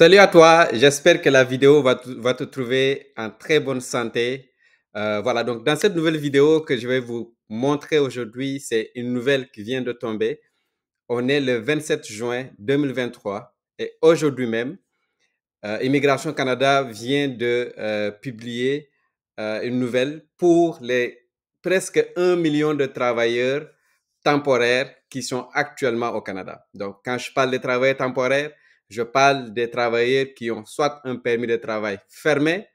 Salut à toi, j'espère que la vidéo va, te trouver en très bonne santé. Euh, voilà, donc dans cette nouvelle vidéo que je vais vous montrer aujourd'hui, c'est une nouvelle qui vient de tomber. On est le 27 juin 2023 et aujourd'hui même, euh, Immigration Canada vient de euh, publier une nouvelle pour les presque 1 million de travailleurs temporaires qui sont actuellement au Canada. Donc, quand je parle de travailleurs temporaires, je parle des travailleurs qui ont soit un permis de travail fermé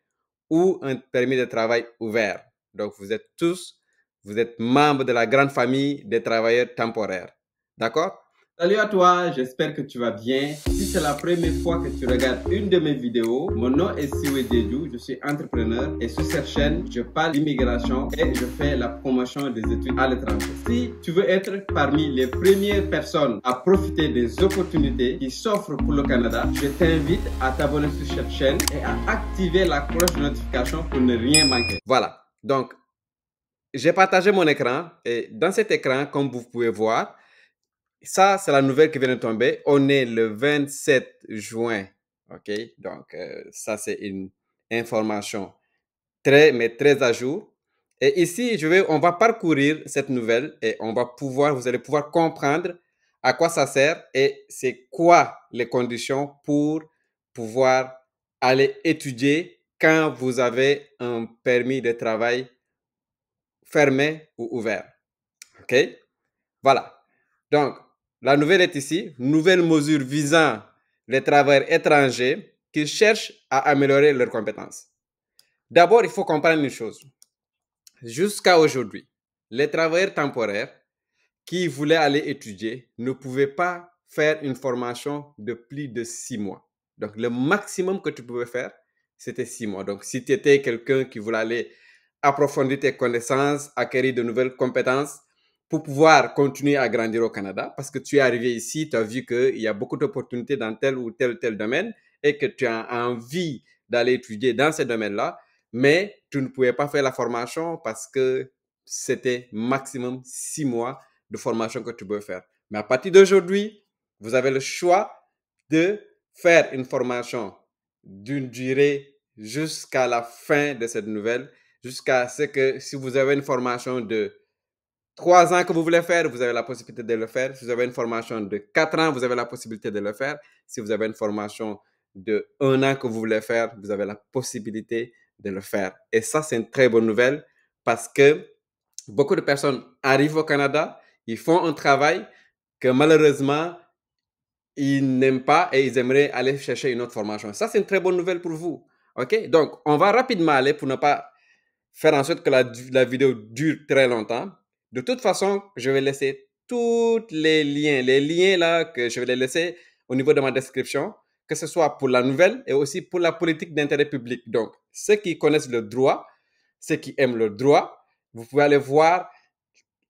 ou un permis de travail ouvert. Donc, vous êtes tous, vous êtes membres de la grande famille des travailleurs temporaires. D'accord Salut à toi, j'espère que tu vas bien c'est la première fois que tu regardes une de mes vidéos, mon nom est Siwe Dedou, je suis entrepreneur et sur cette chaîne, je parle d'immigration et je fais la promotion des études à l'étranger. Si tu veux être parmi les premières personnes à profiter des opportunités qui s'offrent pour le Canada, je t'invite à t'abonner sur cette chaîne et à activer la cloche de notification pour ne rien manquer. Voilà, donc j'ai partagé mon écran et dans cet écran, comme vous pouvez voir, ça, c'est la nouvelle qui vient de tomber. On est le 27 juin. OK? Donc, euh, ça, c'est une information très, mais très à jour. Et ici, je vais, on va parcourir cette nouvelle et on va pouvoir, vous allez pouvoir comprendre à quoi ça sert et c'est quoi les conditions pour pouvoir aller étudier quand vous avez un permis de travail fermé ou ouvert. OK? Voilà. Donc, la nouvelle est ici, nouvelle mesure visant les travailleurs étrangers qui cherchent à améliorer leurs compétences. D'abord, il faut comprendre une chose. Jusqu'à aujourd'hui, les travailleurs temporaires qui voulaient aller étudier ne pouvaient pas faire une formation de plus de six mois. Donc, le maximum que tu pouvais faire, c'était six mois. Donc, si tu étais quelqu'un qui voulait aller approfondir tes connaissances, acquérir de nouvelles compétences, pour pouvoir continuer à grandir au Canada parce que tu es arrivé ici, tu as vu qu'il y a beaucoup d'opportunités dans tel ou tel ou tel domaine et que tu as envie d'aller étudier dans ces domaines-là, mais tu ne pouvais pas faire la formation parce que c'était maximum six mois de formation que tu peux faire. Mais à partir d'aujourd'hui, vous avez le choix de faire une formation d'une durée jusqu'à la fin de cette nouvelle, jusqu'à ce que si vous avez une formation de trois ans que vous voulez faire, vous avez la possibilité de le faire. Si vous avez une formation de quatre ans, vous avez la possibilité de le faire. Si vous avez une formation de 1 an que vous voulez faire, vous avez la possibilité de le faire. Et ça, c'est une très bonne nouvelle parce que beaucoup de personnes arrivent au Canada, ils font un travail que malheureusement, ils n'aiment pas et ils aimeraient aller chercher une autre formation. Ça, c'est une très bonne nouvelle pour vous. OK? Donc, on va rapidement aller pour ne pas faire en sorte que la, la vidéo dure très longtemps. De toute façon, je vais laisser tous les liens, les liens là que je vais les laisser au niveau de ma description, que ce soit pour la nouvelle et aussi pour la politique d'intérêt public. Donc, ceux qui connaissent le droit, ceux qui aiment le droit, vous pouvez aller voir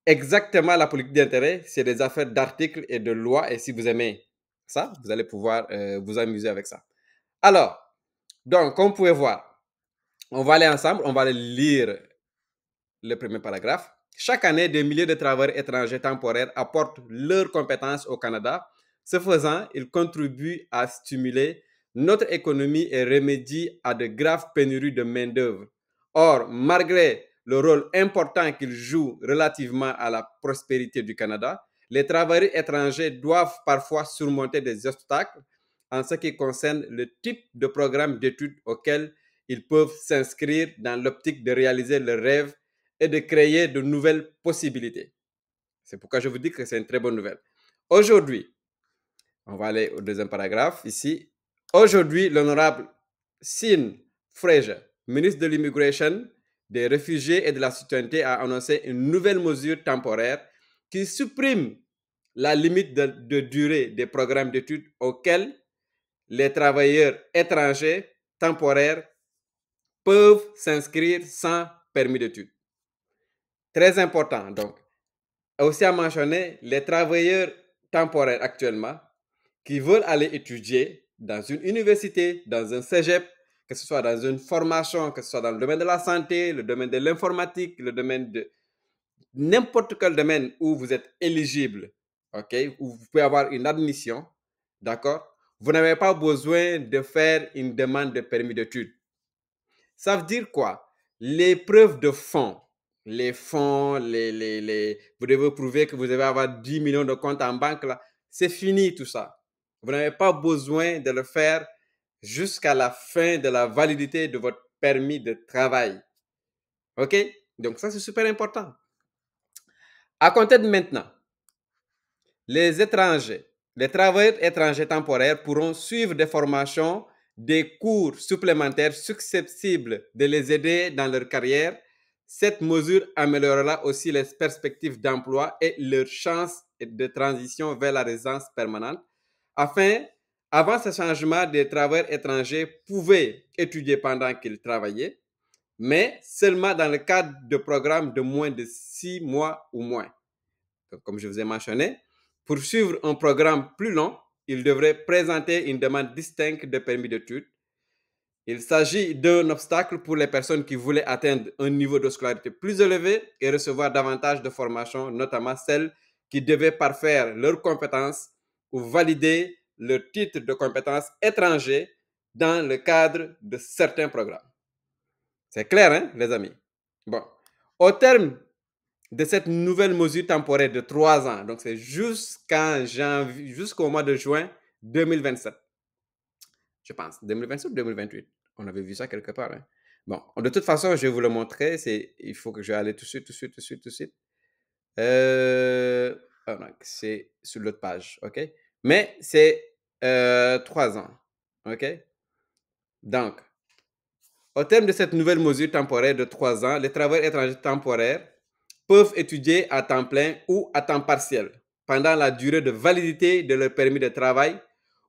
exactement la politique d'intérêt. C'est des affaires d'articles et de lois. Et si vous aimez ça, vous allez pouvoir euh, vous amuser avec ça. Alors, donc, comme vous pouvez voir, on va aller ensemble, on va aller lire le premier paragraphe. Chaque année, des milliers de travailleurs étrangers temporaires apportent leurs compétences au Canada. Ce faisant, ils contribuent à stimuler notre économie et remédient à de graves pénuries de main-d'œuvre. Or, malgré le rôle important qu'ils jouent relativement à la prospérité du Canada, les travailleurs étrangers doivent parfois surmonter des obstacles en ce qui concerne le type de programme d'études auquel ils peuvent s'inscrire dans l'optique de réaliser leurs rêve et de créer de nouvelles possibilités. C'est pourquoi je vous dis que c'est une très bonne nouvelle. Aujourd'hui, on va aller au deuxième paragraphe ici. Aujourd'hui, l'honorable Sin Frege, ministre de l'Immigration, des réfugiés et de la citoyenneté, a annoncé une nouvelle mesure temporaire qui supprime la limite de durée des programmes d'études auxquels les travailleurs étrangers temporaires peuvent s'inscrire sans permis d'études. Très important, donc. Aussi à mentionner les travailleurs temporaires actuellement qui veulent aller étudier dans une université, dans un cégep, que ce soit dans une formation, que ce soit dans le domaine de la santé, le domaine de l'informatique, le domaine de n'importe quel domaine où vous êtes éligible, OK, où vous pouvez avoir une admission, d'accord Vous n'avez pas besoin de faire une demande de permis d'études. Ça veut dire quoi Les preuves de fond les fonds, les, les, vous devez prouver que vous devez avoir 10 millions de comptes en banque. Là. C'est fini tout ça. Vous n'avez pas besoin de le faire jusqu'à la fin de la validité de votre permis de travail. OK? Donc ça, c'est super important. À compter de maintenant, les étrangers, les travailleurs étrangers temporaires pourront suivre des formations, des cours supplémentaires susceptibles de les aider dans leur carrière cette mesure améliorera aussi les perspectives d'emploi et leurs chances de transition vers la résidence permanente. Afin, avant ce changement, des travailleurs étrangers pouvaient étudier pendant qu'ils travaillaient, mais seulement dans le cadre de programmes de moins de six mois ou moins. comme je vous ai mentionné, pour suivre un programme plus long, ils devraient présenter une demande distincte de permis d'études il s'agit d'un obstacle pour les personnes qui voulaient atteindre un niveau de scolarité plus élevé et recevoir davantage de formations, notamment celles qui devaient parfaire leurs compétences ou valider leur titre de compétences étranger dans le cadre de certains programmes. C'est clair, hein, les amis? Bon. Au terme de cette nouvelle mesure temporaire de trois ans, donc c'est jusqu'au mois de juin 2027 je pense. 2026 ou 2028. On avait vu ça quelque part. Hein. Bon, de toute façon, je vais vous le montrer. C'est, il faut que je vais aller tout de suite, tout de suite, tout de suite, tout de suite. Euh, c'est sur l'autre page, OK? Mais c'est euh, trois ans, OK? Donc, au terme de cette nouvelle mesure temporaire de trois ans, les travailleurs étrangers temporaires peuvent étudier à temps plein ou à temps partiel pendant la durée de validité de leur permis de travail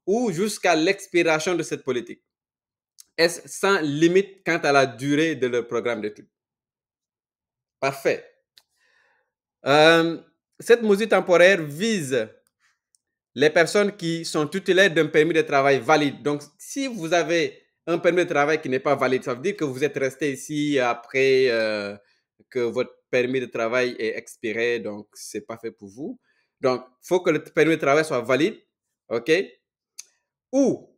ou jusqu'à l'expiration de cette politique? Est-ce sans limite quant à la durée de leur programme d'études? Parfait. Euh, cette mesure temporaire vise les personnes qui sont tutélaires d'un permis de travail valide. Donc, si vous avez un permis de travail qui n'est pas valide, ça veut dire que vous êtes resté ici après euh, que votre permis de travail est expiré, donc c'est pas fait pour vous. Donc, il faut que le permis de travail soit valide, OK? ou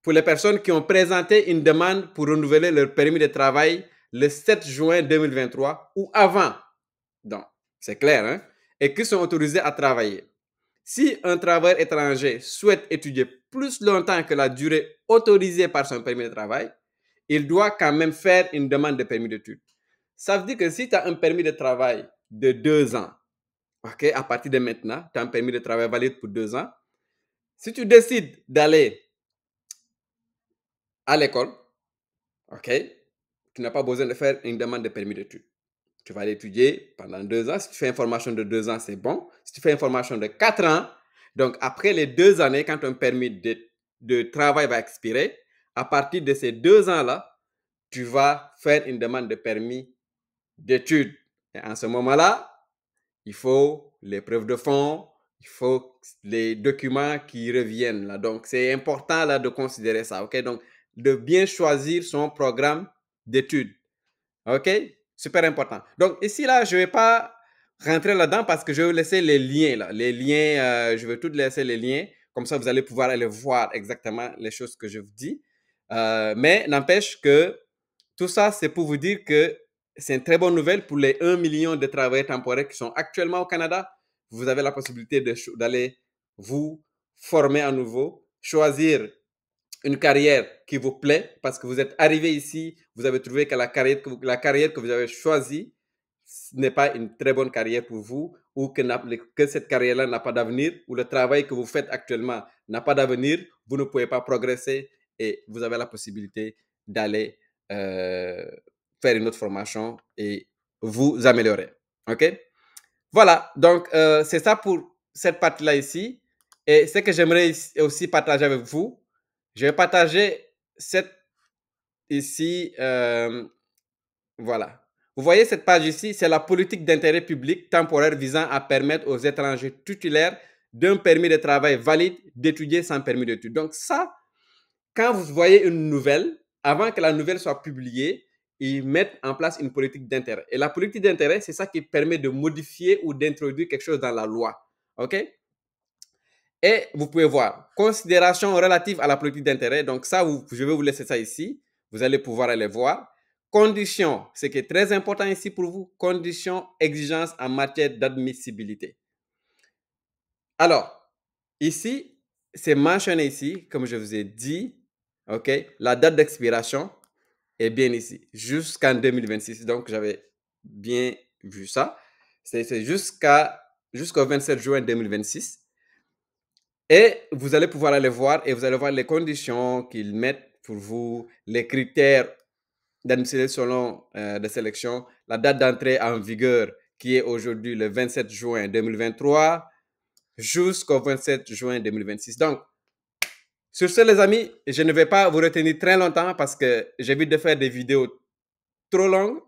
pour les personnes qui ont présenté une demande pour renouveler leur permis de travail le 7 juin 2023 ou avant. Donc, c'est clair, hein? Et qui sont autorisés à travailler. Si un travailleur étranger souhaite étudier plus longtemps que la durée autorisée par son permis de travail, il doit quand même faire une demande de permis d'études. Ça veut dire que si tu as un permis de travail de deux ans, OK, à partir de maintenant, tu as un permis de travail valide pour deux ans, si tu décides d'aller à l'école, OK, tu n'as pas besoin de faire une demande de permis d'études. Tu vas l'étudier étudier pendant deux ans. Si tu fais une formation de deux ans, c'est bon. Si tu fais une formation de quatre ans, donc après les deux années, quand ton permis de, travail va expirer, à partir de ces deux ans-là, tu vas faire une demande de permis d'études. Et en ce moment-là, il faut les preuves de fond il faut les documents qui reviennent là. Donc, c'est important là de considérer ça. OK? Donc, de bien choisir son programme d'études. OK? Super important. Donc, ici là, je vais pas rentrer là-dedans parce que je vais laisser les liens Les liens, euh, je vais tout laisser les liens. Comme ça, vous allez pouvoir aller voir exactement les choses que je vous dis. Euh, mais n'empêche que tout ça, c'est pour vous dire que c'est une très bonne nouvelle pour les 1 million de travailleurs temporaires qui sont actuellement au Canada vous avez la possibilité d'aller vous former à nouveau, choisir une carrière qui vous plaît parce que vous êtes arrivé ici, vous avez trouvé que la carrière que vous, la carrière que vous avez choisie n'est pas une très bonne carrière pour vous ou que, que cette carrière-là n'a pas d'avenir ou le travail que vous faites actuellement n'a pas d'avenir, vous ne pouvez pas progresser et vous avez la possibilité d'aller euh, faire une autre formation et vous améliorer. OK? Voilà, donc euh, c'est ça pour cette partie-là ici. Et ce que j'aimerais aussi partager avec vous, je vais partager cette ici. Euh, voilà. Vous voyez cette page ici, c'est la politique d'intérêt public temporaire visant à permettre aux étrangers titulaires d'un permis de travail valide d'étudier sans permis d'études. Donc ça, quand vous voyez une nouvelle, avant que la nouvelle soit publiée, ils mettent en place une politique d'intérêt. Et la politique d'intérêt, c'est ça qui permet de modifier ou d'introduire quelque chose dans la loi. OK Et vous pouvez voir, considération relative à la politique d'intérêt. Donc ça, vous, je vais vous laisser ça ici. Vous allez pouvoir aller voir. Conditions, ce qui est très important ici pour vous, conditions, exigence en matière d'admissibilité. Alors, ici, c'est mentionné ici, comme je vous ai dit, OK, la date d'expiration, bien ici, jusqu'en 2026. Donc, j'avais bien vu ça. C'est jusqu'à jusqu'au 27 juin 2026. Et vous allez pouvoir aller voir et vous allez voir les conditions qu'ils mettent pour vous, les critères d'admission selon euh, de sélection, la date d'entrée en vigueur qui est aujourd'hui le 27 juin 2023 jusqu'au 27 juin 2026. Donc, sur ce, les amis, je ne vais pas vous retenir très longtemps parce que j'évite de faire des vidéos trop longues.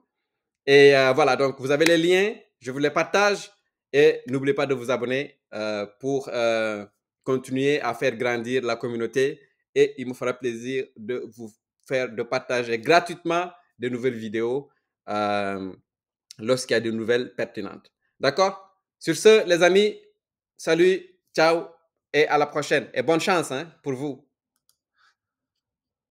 Et euh, voilà, donc vous avez les liens, je vous les partage et n'oubliez pas de vous abonner euh, pour euh, continuer à faire grandir la communauté. Et il me fera plaisir de vous faire, de partager gratuitement de nouvelles vidéos lorsqu'il y a de nouvelles pertinentes. D'accord Sur ce, les amis, salut, ciao et à la prochaine. Et bonne chance hein, pour vous.